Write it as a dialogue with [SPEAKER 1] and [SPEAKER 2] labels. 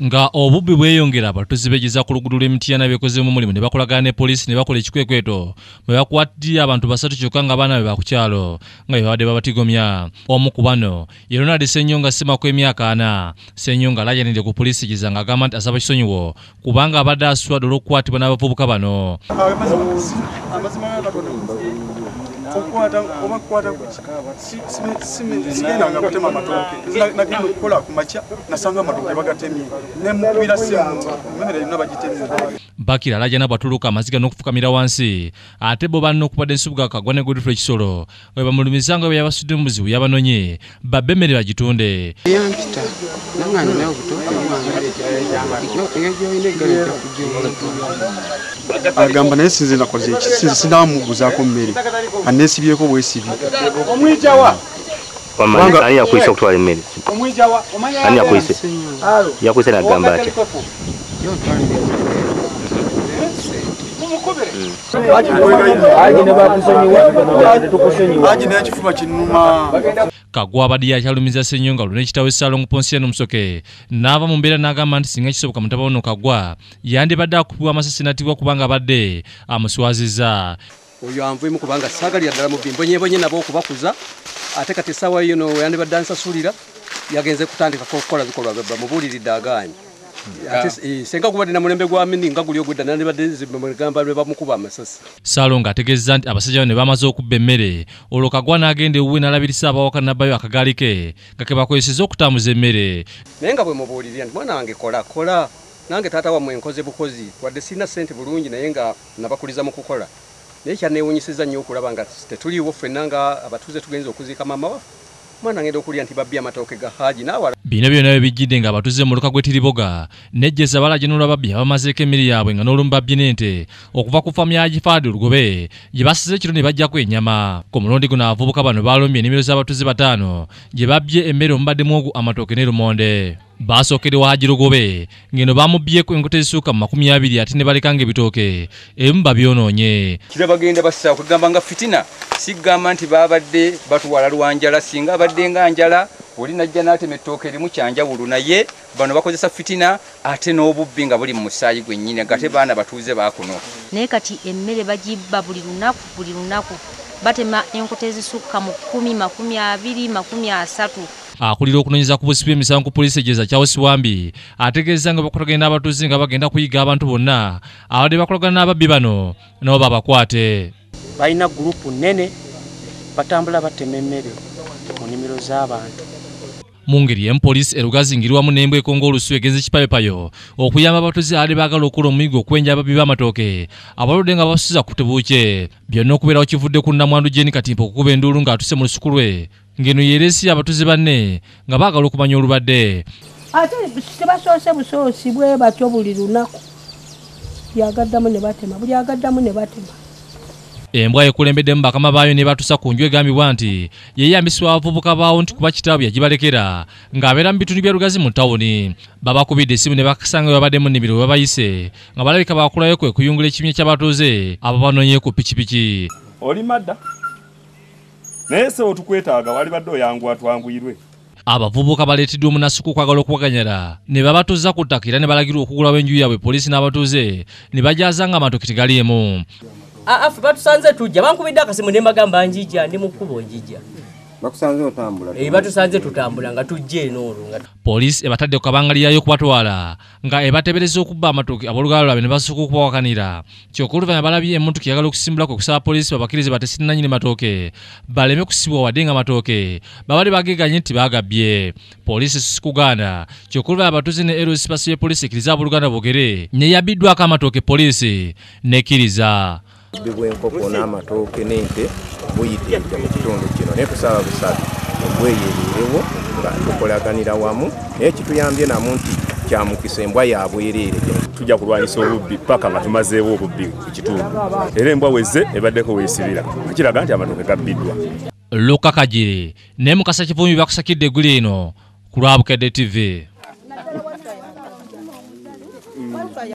[SPEAKER 1] nga obubbi bweyongera abatuzi begeza ku luguudo lw'emitiyana byekozemu mulimu ne bakolagana ne poliisi ne bakola ekikwekweto bwe bakwatidde abantu basatu kyokka nga baana be bakukyalo nga bye babadde babatigomya omu ku bano ye ronald ssenyonga ssemaku emyaka ana ssenyonga alayanidde ku poliisi giza nga agamba nti asaba kisonyiwo kubanga abadde asuwadde olw'okukwatibwa n'abavubuka bano okwata obakwata sigenda ngakutema matoke nagenda okukola kumaca nasanga matoke bagatemye nemukubira simu emere yona bagitemye bakira alaja nabwatuluka amaziga nokufukamira wansi ate bo balina okubadde ensubuga kagwa ne godfrey kisolo we bamulumizanga bwe yabasudde mu buzibu yabanonye babe emmere bagitunde agamba naye sinze nakoze eki sinze sinamuguzaako mmere anesibyeko bwesibi yakwise yakwise nagamba ata kagwa abadde yakyalumiza senyo nga olwonekitawo esalongo ponsiano musoke n'ava mu mbeera n'agamba nti singa kisoboka mutabano kagwa yandibadde akubibwa amasasinatibwa kubanga abadde amuswaziza oyo anvuemu kubanga sagalira ddala mubi mbonyebonye nabo okubakuza ate kati esawa yino yandibadde ansasulira yagenze kutandikako okukola bikolwa bamubuliridde aganye Eh, senga kubadde namulembe gwa mini nga guli ogwedda nandibadde zibamugamba lwe bamukuba amasasi salo ng'ategeeza nti abasajja bano ne bamaze okubba emmere olwo kagwa n'agenda ewuwe n'alabirisa abawaka nabbayo akagaali ke nga ke bakozeseza okutambuza emmere naye nga bwe mubuulirira nti mwana wange kola kola nange taata wammwe nkoze bukozi wadde sirina sente bulungi naye nga nabakuliza mu kukola naye kyanneewunyisiza nnyo okulaba nga tetuliiwo ffenna nga abatuuze tugenza okuziika maama waffe mwana agenda okulya nti babbye amatooke ga haaji n'awala bino byonna webijjidde ng'abatuze mu luka gwetiriboga nejjeza balajanula babbya bamazeeko emmeri yaabwe nga n'olumubabbye n'ente okuva ku famu ya gifaadi olugobe gye basize ekiro ne bajjako ennyama ku mulundi guno avubuka bano baalumbye ennimiro z'abatuze bataano gye babbye emmeri omubadde muogu amatooke ne lumonde baasookere waagirugobe ng'eno baamubbyeko enkota ezisuuka mu makumi abiri ate ne baleka ng'ebitooke ebimu babyonoonye kira bagenda basaa okugamba nga fitina sikgamba nti baabadde batuwala lwanjala singa abadde nga njala olinajja n'atema ettooke erimu kyanjawulu naye bano bakozesa fitina ate n'obubbi nga buli mu musaayi gwennyini ngate baana batuuze baakuno naye kati emmere bagibba buli lunaku buli lunaku batema enkota ezisukka mu kkumi makumi abiri makumi asatu akulira okunonyeza ku busibi emisango ku poliisi ejeeza charles wambi ategeeza nga bakolagana n'abatuuzi nga bagenda kuyiga abantu bonna abadde bakolagana n'ababbi bano nabo babakwate balina gurupu nene batambula batema emmere mu nnimiro z'abantu mungeri yempolisi era ogazingiriwamu nembweko ngaolusu egenza ekipayopayo okuyamba abatuzi ali baagala okola omuyigo okwenja ababi b'amatooke abalwadde nga basuza kutebuuke byonna okubeerawo kivudde ku nnamwandu jeni katimpa okukuba enduulu ng'atuse mu lusuku lwe ng'eno yeeresi abatuzi banne nga baagala okumanya olubadde ate tebasoose busoosi bwe batyo buli lunaku buli agaddamu ne batema buli agaddamu ne batema embwa yekulembeddemu bakama baayo nebatuusa ku nju egambibwa nti yeeyambisibwa abavubuka baawo nti kuba kitaabwe yagibalekera ng'abeera mu bitundu bya lugazi mu ttawuni babakubidde essimu ne bakasanga webabaddemu nnimiro webabayise nga balabika bakulayo kwe kuyungula ekibinya ky'abatuuze ababanonye ku pikipiki oli madda naye se otukwetaaga walibadde oyangu atwanguyirwe abavubuka baleetiddwa omunasuku okwagala okuwaganyala ne babatuuza ku ttaka era ne balagirwa okugulawo enju yaabwe poliisi n'abatuuze ne bajaaza nga amatoke tegaliemu afe ah, ah, batusanze tujja bankubidde akasimu nembagamba njija ndi mukubo njija batusanze eh, tutambula nga tujja eno olwo poliisi ebatadde ku kabangaliyayo okubatwala nga ebateebereza okubba amatooki abolugalo lwabe ne basooka okubawakanira kyokka oluvanya balabye emmotoka eyagala okusimbulako okusaba poliisi babakkirize batesinnanyini matooke baleme okusibwa wadde nga amatooke babadde bageganye nti bagabbye poliisi esusi kugaana kyokka oluvanya abatuuze ne erosi basibye poliisi ekkiriza abooluganda bogere neyabiddwako amatooke poliisi nekkiriza obubi bw'enkoko n'amatooke n'ente buyitiija mu kitundu kino naye tusaba busabi obweyereerewo nga tukolaganira wamu naye kituyambye namu nti kyamukisa embwa yabwereere tujja kulwanyisa obubbi paka nga tumazeewo obubbi ku kitundu era embwa weze ebaddeko weesibira akiraga nti amatooke gabbiddwa luka kajiri naye mukasa kivumi bakusakidde eggulieno ku lwabukedde tv